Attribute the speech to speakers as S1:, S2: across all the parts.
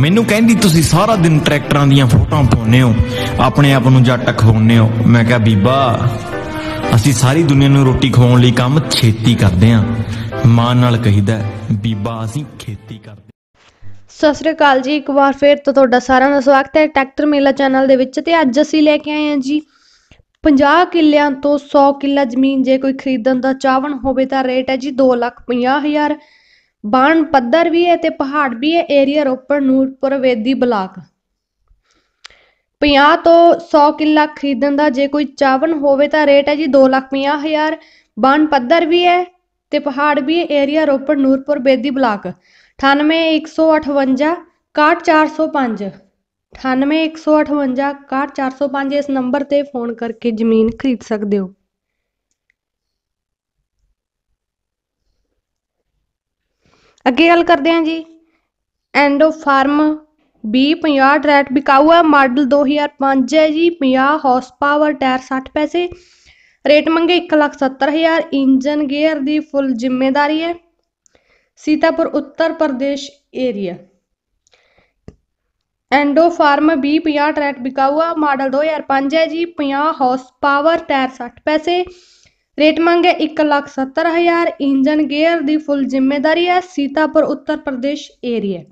S1: ਮੈਨੂੰ ਕਹਿੰਦੀ ਤੁਸੀਂ ਸਾਰਾ ਦਿਨ ਟਰੈਕਟਰਾਂ ਦੀਆਂ ਫੋਟੋਆਂ ਪਾਉਂਦੇ ਹੋ ਆਪਣੇ ਆਪ ਨੂੰ ਜੱਟ ਖਵਾਉਨੇ ਹੋ ਮੈਂ ਕਿਹਾ ਬੀਬਾ ਅਸੀਂ ਸਾਰੀ ਦੁਨੀਆ ਨੂੰ ਰੋਟੀ ਖਵਾਉਣ ਲਈ ਕੰਮ ਛੇਤੀ ਕਰਦੇ ਆਂ ਮਾਂ ਨਾਲ ਕਹੀਦਾ ਬੀਬਾ ਅਸੀਂ ਖੇਤੀ ਕਰਦੇ ਸਤਿ ਸ੍ਰੀ ਅਕਾਲ ਜੀ ਇੱਕ ਵਾਰ ਫੇਰ ਤੋਂ ਤੁਹਾਡਾ ਸਾਰਿਆਂ ਦਾ ਸਵਾਗਤ ਹੈ ਟਰੈਕਟਰ ਮੇਲਾ ਚੈਨਲ ਦੇ ਵਿੱਚ ਤੇ ਅੱਜ ਅਸੀਂ ਲੈ ਕੇ ਆਏ ਹਾਂ ਜੀ 50 ਕਿੱਲਿਆਂ ਤੋਂ 100 ਕਿੱਲਾ ਜ਼ਮੀਨ ਜੇ ਕੋਈ ਖਰੀਦਣ ਦਾ ਚਾਹਵਣ ਹੋਵੇ ਤਾਂ ਰੇਟ ਹੈ ਜੀ 2 ਲੱਖ 50 ਹਜ਼ਾਰ ਬਾਣ ਪੱਧਰ ਵੀ ਹੈ ਤੇ ਪਹਾੜ ਵੀ ਹੈ ਏਰੀਆ ਰੋਪੜ ਨੂਰਪੁਰ ਵੇਦੀ ਬਲਾਕ 50 ਤੋਂ 100 ਕਿੱਲਾ ਖਰੀਦਣ ਦਾ ਜੇ ਕੋਈ ਚਾਵਨ ਹੋਵੇ ਤਾਂ ਰੇਟ ਹੈ ਜੀ 250000 ਬਾਣ ਪੱਧਰ ਵੀ ਹੈ ਤੇ ਪਹਾੜ ਵੀ ਹੈ ਏਰੀਆ ਰੋਪੜ ਨੂਰਪੁਰ ਵੇਦੀ ਬਲਾਕ 98158 61405 98158 61405 ਇਸ ਨੰਬਰ ਤੇ ਫੋਨ ਕਰਕੇ ਜ਼ਮੀਨ ਖਰੀਦ ਸਕਦੇ ਹੋ ਅੱਗੇ ਗੱਲ ਕਰਦੇ ਹਾਂ ਜੀ ਐਂਡੋ ਫਾਰਮ B 50 ਟਰੈਕ ਬਿਕਾਊ ਹੈ ਮਾਡਲ 2005 ਹੈ ਜੀ 50 ਹਾਰਸ ਪਾਵਰ ਟਾਇਰ 60 ਪੈਸੇ ਰੇਟ ਮੰਗੇ 170000 ਇੰਜਨ ਗੇਅਰ ਦੀ ਫੁੱਲ ਜ਼ਿੰਮੇਵਾਰੀ ਹੈ ਸੀਤਾਪੁਰ ਉੱਤਰ ਪ੍ਰਦੇਸ਼ ਏਰੀਆ ਐਂਡੋ ਫਾਰਮ B 50 ਟਰੈਕ ਬਿਕਾਊ ਹੈ ਮਾਡਲ 2005 ਹੈ ਜੀ 50 ਹਾਰਸ ਪਾਵਰ ਟਾਇਰ 60 ਪੈਸੇ ਰੇਟ ਮੰਗੇ 170000 ਇੰਜਨ ਗੇਅਰ ਦੀ ਫੁੱਲ ਜ਼ਿੰਮੇਵਾਰੀ ਹੈ ਸੀਤਾਪੁਰ ਉੱਤਰ ਪ੍ਰਦੇਸ਼ ਏਰੀਆ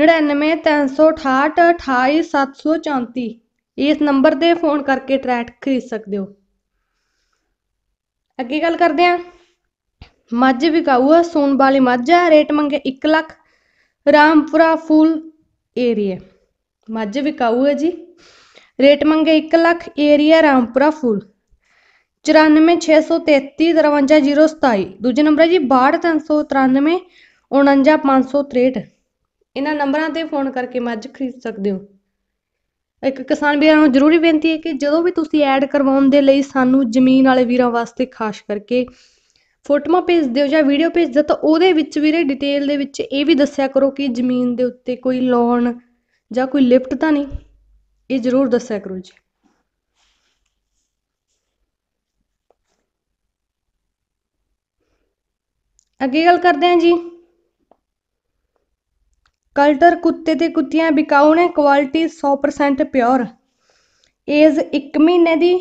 S1: 9936828734 ਇਸ ਨੰਬਰ ਤੇ ਫੋਨ ਕਰਕੇ ਟਰੈਕ ਖਰੀਦ ਸਕਦੇ ਹੋ ਅੱਗੇ ਗੱਲ ਕਰਦੇ ਹਾਂ ਮੱਝ ਵਿਕਾਊ ਹੈ ਸੂਣ ਵਾਲੀ ਮੱਝ ਹੈ ਰੇਟ ਮੰਗੇ 1 ਲੱਖ ਰਾਮਪੁਰਾ ਫੁੱਲ ਏਰੀਆ ਮੱਝ ਵਿਕਾਊ ਹੈ ਜੀ ਰੇਟ ਮੰਗੇ 1 ਲੱਖ ਏਰੀਆ ਰਾਮਪੁਰਾ ਫੁੱਲ 94633 ਦੂਜੇ ਨੰਬਰ ਹੈ ਜੀ 49563 ਇਹਨਾਂ ਨੰਬਰਾਂ ਤੇ ਫੋਨ ਕਰਕੇ ਮੱਝ ਖਰੀਦ ਸਕਦੇ ਹੋ ਇੱਕ ਕਿਸਾਨ ਵੀਰਾਂ ਨੂੰ ਜ਼ਰੂਰੀ ਬੇਨਤੀ ਹੈ ਕਿ ਜਦੋਂ ਵੀ ਤੁਸੀਂ ਐਡ ਕਰਵਾਉਣ ਦੇ ਲਈ ਸਾਨੂੰ ਜ਼ਮੀਨ ਵਾਲੇ ਵੀਰਾਂ ਵਾਸਤੇ ਖਾਸ ਕਰਕੇ ਫੋਟੋਆਂ ਭੇਜ ਦਿਓ ਜਾਂ ਵੀਡੀਓ ਭੇਜ ਦਿਓ ਤਾਂ ਉਹਦੇ ਵਿੱਚ ਵੀਰੇ ਡਿਟੇਲ ਦੇ ਵਿੱਚ ਇਹ ਵੀ ਦੱਸਿਆ ਕਰੋ ਕਿ ਜ਼ਮੀਨ ਦੇ ਉੱਤੇ ਕੋਈ ਲੋਨ ਜਾਂ ਕੋਈ ਲਿਫਟ ਤਾਂ ਨਹੀਂ ਇਹ ਜ਼ਰੂਰ ਦੱਸਿਆ ਕਰੋ ਜੀ ਅੱਗੇ ਗੱਲ ਕਰਦੇ ਹਾਂ ਜੀ ਕਲਟਰ ਕੁੱਤੇ ਤੇ ਕੁੱਤੀਆਂ ਵਿਕਾਊ ਨੇ ਕੁਆਲਿਟੀ 100% ਪਿਓਰ ਏਜ 1 ਮਹੀਨੇ ਦੀ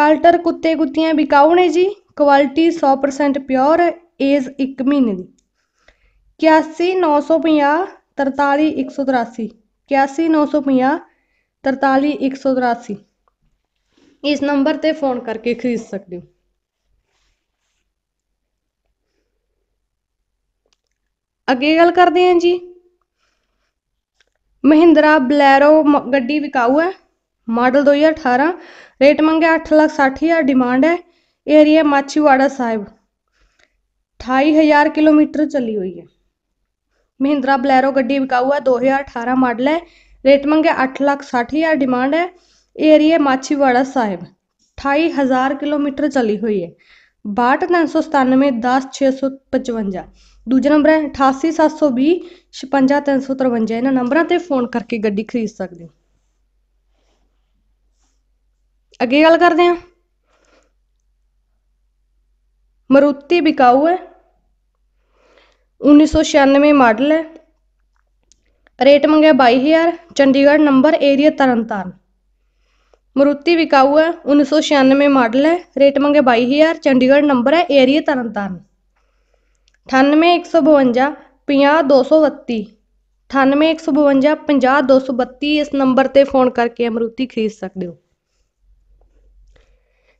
S1: ਕਲਟਰ ਕੁੱਤੇ ਕੁੱਤੀਆਂ ਵਿਕਾਊ ਨੇ ਜੀ ਕੁਆਲਿਟੀ 100% ਪਿਓਰ ਏਜ 1 ਮਹੀਨੇ ਦੀ 81950 43183 81950 43183 ਇਸ ਨੰਬਰ ਤੇ ਫੋਨ ਕਰਕੇ ਖਰੀਦ ਸਕਦੇ ਹੋ बलैरो ਗੱਲ विकाऊ है मॉडल दो हज़ार अठारह रेट मंगे अठ 2018 ਰੇਟ हज़ार डिमांड है एरिया माछीवाड़ा साहब अठाई हज़ार किलोमीटर चली हुई है महिंद्रा बलैरो गड्डी बिकाऊ है अठारह मॉडल है रेट मंगे अठ लाख साठ हज़ार डिमांड है एरिया माछीवाड़ा साहब अठाई हज़ार किलोमीटर चली हुई है बाहठ तीन सौ सतानवे दस छः सौ पचवंजा ਦੂਜਾ ਨੰਬਰ ਹੈ 88720 56353 ਇਹਨਾਂ ਨੰਬਰਾਂ ਤੇ ਫੋਨ ਕਰਕੇ ਗੱਡੀ ਖਰੀਦ ਸਕਦੇ ਹੋ ਅੱਗੇ ਗੱਲ ਕਰਦੇ ਹਾਂ ਮਰੂਤੀ ਬਿਕਾਊ ਹੈ 1996 ਮਾਡਲ ਹੈ ਰੇਟ ਮੰਗਿਆ 22000 ਚੰਡੀਗੜ੍ਹ ਨੰਬਰ ਏਰੀਆ ਤਰਨਤਾਰਨ ਮਰੂਤੀ ਵਿਕਾਊ ਹੈ 1996 ਮਾਡਲ ਹੈ ਰੇਟ ਮੰਗਿਆ 22000 ਚੰਡੀਗੜ੍ਹ ਨੰਬਰ ਹੈ ਏਰੀਆ ਤਰਨਤਾਰਨ ਅਠਾਨਵੇਂ ਇੱਕ ਸੌ ਬਵੰਜਾ ਪੰਜਾਹ ਦੋ ਸੌ ਬੱਤੀ ਅਠਾਨਵੇਂ ਇੱਕ ਸੌ ਬਵੰਜਾ ਪੰਜਾਹ ਦੋ ਸੌ ਬੱਤੀ ਇਸ ਨੰਬਰ ਤੇ ਫੋਨ ਕਰਕੇ ਅਮਰੂਤੀ ਖਰੀਦ ਸਕਦੇ ਹੋ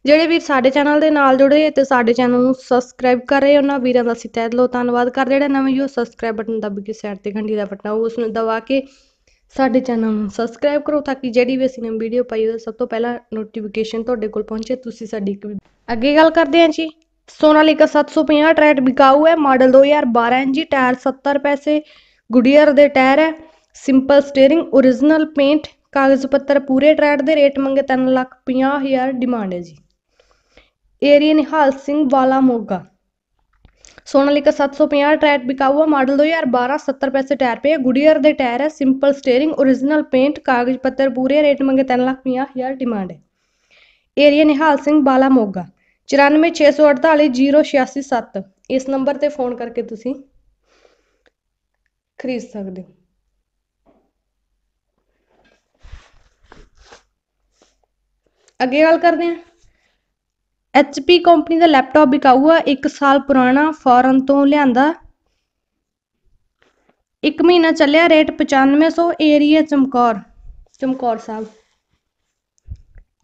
S1: ਜਿਹੜੇ ਵੀਰ ਸਾਡੇ ਚੈਨਲ ਦੇ ਨਾਲ ਜੁੜੇ ਤੇ ਸਾਡੇ ਚੈਨਲ ਨੂੰ ਸਬਸਕ੍ਰਾਈਬ ਕਰ ਰਹੇ ਉਹਨਾਂ ਵੀਰਾਂ ਦਾ ਅਸੀਂ ਤਹਿ ਦਿਲੋਂ ਧੰਨਵਾਦ ਕਰ ਜਿਹੜਾ ਨਵੇਂ ਜੋ ਸਬਸਕ੍ਰਾਈਬ ਬਟਨ ਦੱਬ ਕੇ ਸਾਈਡ ਤੇ ਘੰਟੀ ਦਾ ਬਟਨ ਉਸ ਨੂੰ ਦਬਾ ਕੇ ਸਾਡੇ ਚੈਨਲ ਨੂੰ ਸਬਸਕ੍ਰਾਈਬ ਕਰੋ ਤਾਂ ਕਿ ਜਿਹੜੀ ਵੀ ਅਸੀਂ ਨਵੀਂ ਵੀਡੀਓ ਪਾਈ ਉਹਦਾ ਸਭ ਤੋਂ ਪਹਿਲਾਂ ਨੋਟੀਫਿਕੇਸ਼ਨ ਤੁਹਾਡੇ ਕੋਲ ਪਹੁੰਚੇ ਤੁਸੀਂ ਸਾਡੀ ਅੱਗੇ ਗੱਲ ਕਰਦੇ ਹਾਂ ਜੀ सोनालिका 750 ट्रैक बिकाऊ ਹੈ ਮਾਡਲ 2012 इंची ਟਾਇਰ 70 ਪੈਸੇ ਗੁਡੀਅਰ ਦੇ ਟਾਇਰ ਹੈ ਸਿੰਪਲ ਸਟੀering origignal ਪੇਂਟ ਕਾਗਜ਼ ਪੱਤਰ ਪੂਰੇ ਟਰੈਟ ਦੇ ਰੇਟ ਮੰਗੇ 3 ਲੱਖ 50000 ਡਿਮਾਂਡ ਹੈ ਜੀ ਏਰੀਆ ਨਿਹਾਲ ਸਿੰਘ ਵਾਲਾ ਮੋਗਾ ਸੋਨਾਲੀਕਾ 750 ਟਰੈਟ ਹੈ ਮਾਡਲ 2012 70 ਪੈਸੇ ਟਾਇਰ ਪੇ ਗੁਡੀਅਰ ਦੇ ਟਾਇਰ ਹੈ ਸਿੰਪਲ ਸਟੀering origignal ਪੇਂਟ ਕਾਗਜ਼ ਪੱਤਰ ਪੂਰੇ ਰੇਟ ਮੰਗੇ 3 ਲੱਖ 50000 ਡਿਮਾਂਡ ਹੈ ਏਰੀਆ ਨਿਹਾਲ ਸਿੰਘ ਵਾਲਾ ਮੋਗਾ 9464808667 ਇਸ ਨੰਬਰ ਤੇ ਫੋਨ ਕਰਕੇ ਤੁਸੀਂ ਖਰੀਦ ਸਕਦੇ ਹੋ ਅੱਗੇ ਗੱਲ ਕਰਦੇ ਹਾਂ HP ਕੰਪਨੀ ਦਾ ਲੈਪਟਾਪ ਵਿਕਾਊ ਆ 1 ਸਾਲ ਪੁਰਾਣਾ ਫੌਰਨ ਤੋਂ ਲਿਆਂਦਾ 1 ਮਹੀਨਾ ਚੱਲਿਆ rate 9500 area Chamkaur Chamkaur Sahib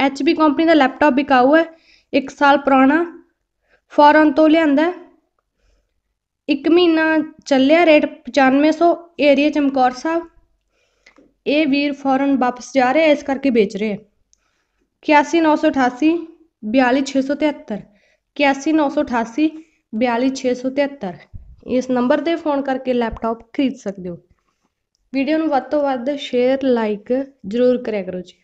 S1: HP company ਦਾ ਲੈਪਟਾਪ ਵਿਕਾਊ ਹੈ ਇੱਕ ਸਾਲ ਪੁਰਾਣਾ ਫੋਰਨ ਤੋਂ ਲਿਆਂਦਾ ਇੱਕ ਮਹੀਨਾ ਚੱਲਿਆ ਰੇਟ 9500 ਏਰੀਆ ਚਮਕੌਰ ਸਾਹਿਬ ਇਹ ਵੀਰ ਫੌਰਨ ਵਾਪਸ ਜਾ ਰਿਹਾ ਇਸ ਕਰਕੇ ਵੇਚ ਰਹੇ 81988 42673 81988 42673 ਇਸ ਨੰਬਰ ਤੇ ਫੋਨ ਕਰਕੇ ਲੈਪਟਾਪ ਖਰੀਦ ਸਕਦੇ ਹੋ ਵੀਡੀਓ ਨੂੰ ਵੱਧ ਤੋਂ ਵੱਧ ਸ਼ੇਅਰ ਲਾਈਕ ਜ਼ਰੂਰ ਕਰਿਆ ਕਰੋ ਜੀ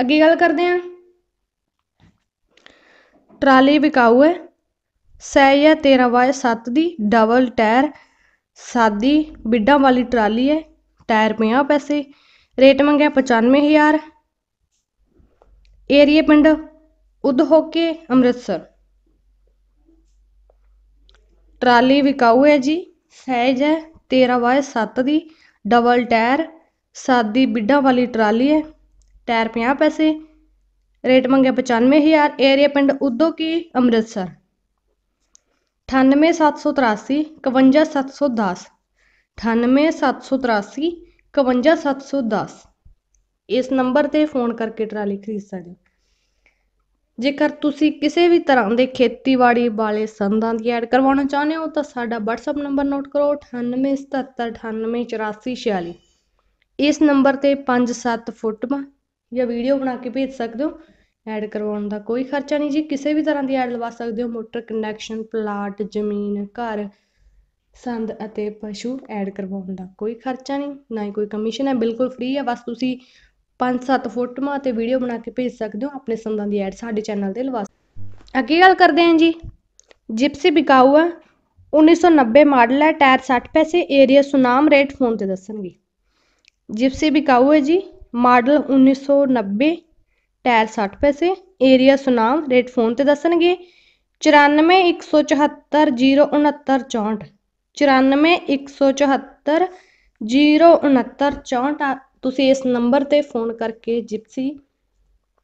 S1: ਅੱਗੇ ਗੱਲ ਕਰਦੇ ਹਾਂ ਟਰਾਲੀ ਵਿਕਾਊ ਹੈ ਸੈ ਜਾਂ 13 ਬਾਏ 7 ਦੀ ਡਬਲ ਟਾਇਰ ਸਾਦੀ ਬਿੱਡਾਂ ਵਾਲੀ ਟਰਾਲੀ ਹੈ ਟਾਇਰ 50 ਪੈਸੇ ਰੇਟ ਮੰਗਿਆ 95000 ਏਰੀਆ ਪਿੰਡ ਉਦਹੋਕੇ ਅੰਮ੍ਰਿਤਸਰ ਟਰਾਲੀ ਵਿਕਾਊ ਹੈ ਜੀ ਸਹਿਜ ਹੈ 13 ਬਾਏ 7 ਦੀ ਡਬਲ ਟਾਇਰ ਸਾਦੀ ਬਿੱਡਾਂ ਵਾਲੀ ਟਰਾਲੀ ਹੈ ਟਾਇਰ 50 ਪੈਸੇ ਰੇਟ ਮੰਗਿਆ 95000 ਏਰੀਆ ਪਿੰਡ ਉਦੋ ਕੀ ਅੰਮ੍ਰਿਤਸਰ 98783 51710 ਇਸ ਨੰਬਰ ਤੇ ਫੋਨ ਕਰਕੇ ਟਰਾਲੀ ਖਰੀਦ ਸਕਦੇ ਜੇਕਰ ਤੁਸੀਂ ਕਿਸੇ ਵੀ ਤਰ੍ਹਾਂ ਦੇ ਖੇਤੀਬਾੜੀ ਵਾਲੇ ਸੰਦਾਂ ਦੀ ਐਡ ਕਰਵਾਉਣਾ ਚਾਹੁੰਦੇ ਹੋ ਤਾਂ ਸਾਡਾ WhatsApp ਨੰਬਰ ਨੋਟ ਕਰੋ 9877988446 ਇਸ ਨੰਬਰ ਤੇ 5-7 ਫੁੱਟ ਜਾਂ ਵੀਡੀਓ ਬਣਾ ਕੇ ਭੇਜ ਸਕਦੇ ਹੋ ਐਡ ਕਰਵਾਉਣ ਦਾ ਕੋਈ ਖਰਚਾ ਨਹੀਂ ਜੀ ਕਿਸੇ ਵੀ ਤਰ੍ਹਾਂ ਦੀ ਐਡ ਲਵਾ ਸਕਦੇ ਹੋ ਮੋਟਰ ਕਨੈਕਸ਼ਨ ਪਲਾਟ ਜ਼ਮੀਨ ਘਰ ਸੰਦ ਅਤੇ ਪਸ਼ੂ ਐਡ ਕਰਵਾਉਣ ਦਾ ਕੋਈ ਖਰਚਾ ਨਹੀਂ ਨਾ ਹੀ ਕੋਈ ਕਮਿਸ਼ਨ ਹੈ ਬਿਲਕੁਲ ਫ੍ਰੀ ਹੈ ਬਸ ਤੁਸੀਂ 5-7 ਫੋਟੋਆਂ ਅਤੇ ਵੀਡੀਓ ਬਣਾ ਕੇ ਭੇਜ ਸਕਦੇ ਹੋ ਆਪਣੇ ਸੰਦਾਂ ਦੀ ਐਡ ਸਾਡੇ ਚੈਨਲ ਤੇ ਲਵਾ ਅੱਗੇ ਗੱਲ ਕਰਦੇ ਹਾਂ ਜੀ ਜਿਪਸੀ ਬਿਕਾਊ ਹੈ 1990 ਮਾਡਲ ਹੈ ਟਾਇਰ 60 ਪੈਸੇ ਏਰੀਆ ਸੁਨਾਮ ਰੇਟ ਫੋਨ ਤੇ ਦੱਸਣਗੇ ਜਿਪਸੀ ਵਿਕਾਊ ਹੈ ਜੀ ਮਾਡਲ 1990 ਟਾਇਰ 60 ਪੈਸੇ ਏਰੀਆ ਸੁਨਾਮ ਰੇਟ ਫੋਨ ਤੇ ਦੱਸਣਗੇ 9417406964 9417406964 ਤੁਸੀਂ ਇਸ ਨੰਬਰ ਤੇ ਫੋਨ ਕਰਕੇ ਜਿਪਸੀ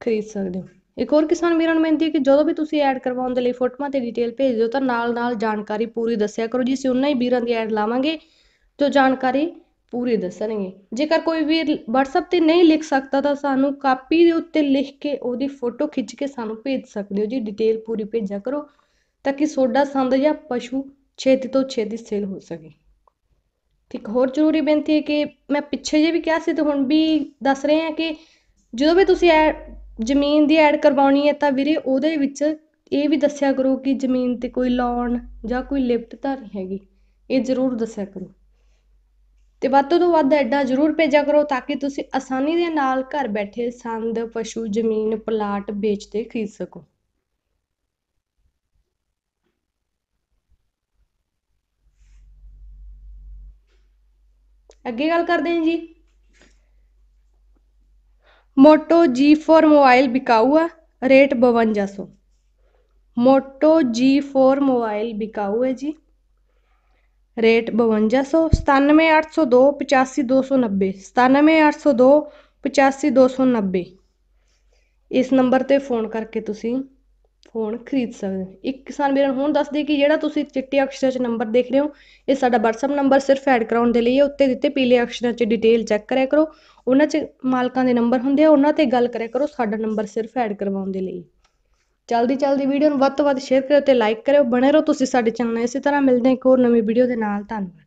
S1: ਖਰੀਦ ਸਕਦੇ ਹੋ ਇੱਕ ਹੋਰ ਕਿਸਾਨ ਵੀਰਾਂ ਨੂੰ ਬੇਨਤੀ ਹੈ ਕਿ ਜਦੋਂ ਵੀ ਤੁਸੀਂ ਐਡ ਕਰਵਾਉਣ ਦੇ ਲਈ ਫੋਟੋਆਂ ਤੇ ਡਿਟੇਲ ਭੇਜ ਦਿਓ ਤਾਂ ਨਾਲ-ਨਾਲ ਜਾਣਕਾਰੀ ਪੂਰੀ ਦੱਸਿਆ ਕਰੋ ਜੀ ਅਸੀਂ ਉਹਨਾਂ ਹੀ ਵੀਰਾਂ ਦੀ ਐਡ ਲਾਵਾਂਗੇ ਜੋ ਜਾਣਕਾਰੀ ਪੂਰੇ ਦੱਸਣਗੇ ਜੇਕਰ ਕੋਈ ਵੀ WhatsApp ਤੇ ਨਹੀਂ ਲਿਖ ਸਕਦਾ ਤਾਂ ਸਾਨੂੰ ਕਾਪੀ ਦੇ ਉੱਤੇ ਲਿਖ ਕੇ ਉਹਦੀ ਫੋਟੋ ਖਿੱਚ ਕੇ ਸਾਨੂੰ ਭੇਜ ਸਕਦੇ ਹੋ ਜੀ ਡਿਟੇਲ ਪੂਰੀ ਭੇਜਿਆ ਕਰੋ ਤਾਂ ਕਿ ਸੋਡਾ ਸੰਦ ਜਾਂ ਪਸ਼ੂ ਛੇਤੀ ਤੋਂ ਛੇਤੀ ਸੇਲ ਹੋ ਸਕੇ ਠੀਕ ਹੋਰ ਜ਼ਰੂਰੀ ਬੇਨਤੀ ਹੈ ਕਿ ਮੈਂ ਪਿੱਛੇ ਜੇ ਵੀ ਕਿਹਾ ਸੀ ਤੇ ਹੁਣ ਵੀ ਦੱਸ ਰਹੇ ਹਾਂ ਕਿ ਜਦੋਂ ਵੀ ਤੁਸੀਂ ਜ਼ਮੀਨ ਦੀ ਐਡ ਕਰਵਾਉਣੀ ਹੈ ਤਾਂ ਵੀਰੇ ਉਹਦੇ ਵਿੱਚ ਇਹ ਵੀ ਦੱਸਿਆ ਕਰੋ ਕਿ ਜ਼ਮੀਨ ਤੇ ਕੋਈ ਲੋਨ ਜਾਂ ਕੋਈ ਲਿਫਟ ਤਾਂ ਨਹੀਂ ਹੈਗੀ ਇਹ ਜ਼ਰੂਰ ਦੱਸਿਆ ਕਰੋ ਤੇ ਵੱਧ ਤੋਂ ਵੱਧ ਐਡਾ ਜ਼ਰੂਰ ਭੇਜਿਆ ਕਰੋ ਤਾਂ ਕਿ ਤੁਸੀਂ ਆਸਾਨੀ ਦੇ ਨਾਲ ਘਰ ਬੈਠੇ ਸੰਦ ਪਸ਼ੂ ਜ਼ਮੀਨ ਪਲਾਟ ਵੇਚ ਤੇ ਖਰੀਦ ਸਕੋ ਅੱਗੇ ਗੱਲ ਕਰਦੇ ਹਾਂ ਜੀ ਮੋਟੋ G4 ਮੋਬਾਈਲ ਵਿਕਾਊ ਆ ਰੇਟ 5200 ਮੋਟੋ G4 ਮੋਬਾਈਲ ਵਿਕਾਊ ਹੈ ਜੀ ਰੇਟ 5200 ਸੌ ਇਸ ਨੰਬਰ ਤੇ ਫੋਨ ਕਰਕੇ ਤੁਸੀਂ ਫੋਨ ਖਰੀਦ ਸਕਦੇ ਹੋ ਇੱਕ ਕਿਸਾਨ ਵੀਰਾਂ ਹੁਣ ਦੱਸ ਦੇ ਕਿ ਜਿਹੜਾ ਤੁਸੀਂ ਚਿੱਟੇ ਅਕਸ਼ਰਾਂ 'ਚ ਨੰਬਰ ਦੇਖ ਰਹੇ ਹੋ ਇਹ ਸਾਡਾ WhatsApp ਨੰਬਰ ਸਿਰਫ ਐਡ ਕਰਾਉਣ ਦੇ ਲਈ ਹੈ ਉੱਤੇ ਦਿੱਤੇ ਪੀਲੇ ਅਕਸ਼ਰਾਂ 'ਚ ਡਿਟੇਲ ਚੈੱਕ ਕਰਿਆ ਕਰੋ ਉਹਨਾਂ 'ਚ ਮਾਲਕਾਂ ਦੇ ਨੰਬਰ ਹੁੰਦੇ ਆ ਉਹਨਾਂ ਤੇ ਗੱਲ ਕਰਿਆ ਕਰੋ ਸਾਡਾ ਨੰਬਰ ਸਿਰਫ ਐਡ ਕਰਵਾਉਣ ਦੇ ਲਈ ਜਲਦੀ ਜਲਦੀ ਵੀਡੀਓ ਨੂੰ ਵੱਧ ਤੋਂ ਵੱਧ ਸ਼ੇਅਰ ਕਰਿਓ ਤੇ ਲਾਈਕ ਕਰਿਓ ਬਣੇ ਰਹੋ ਤੁਸੀਂ ਸਾਡੇ ਚੈਨਲ ਨਾਲ ਇਸੇ ਤਰ੍ਹਾਂ ਮਿਲਦੇ ਹਾਂ ਇੱਕ ਹੋਰ ਨਵੀਂ ਵੀਡੀਓ ਦੇ ਨਾਲ ਧੰਨਵਾਦ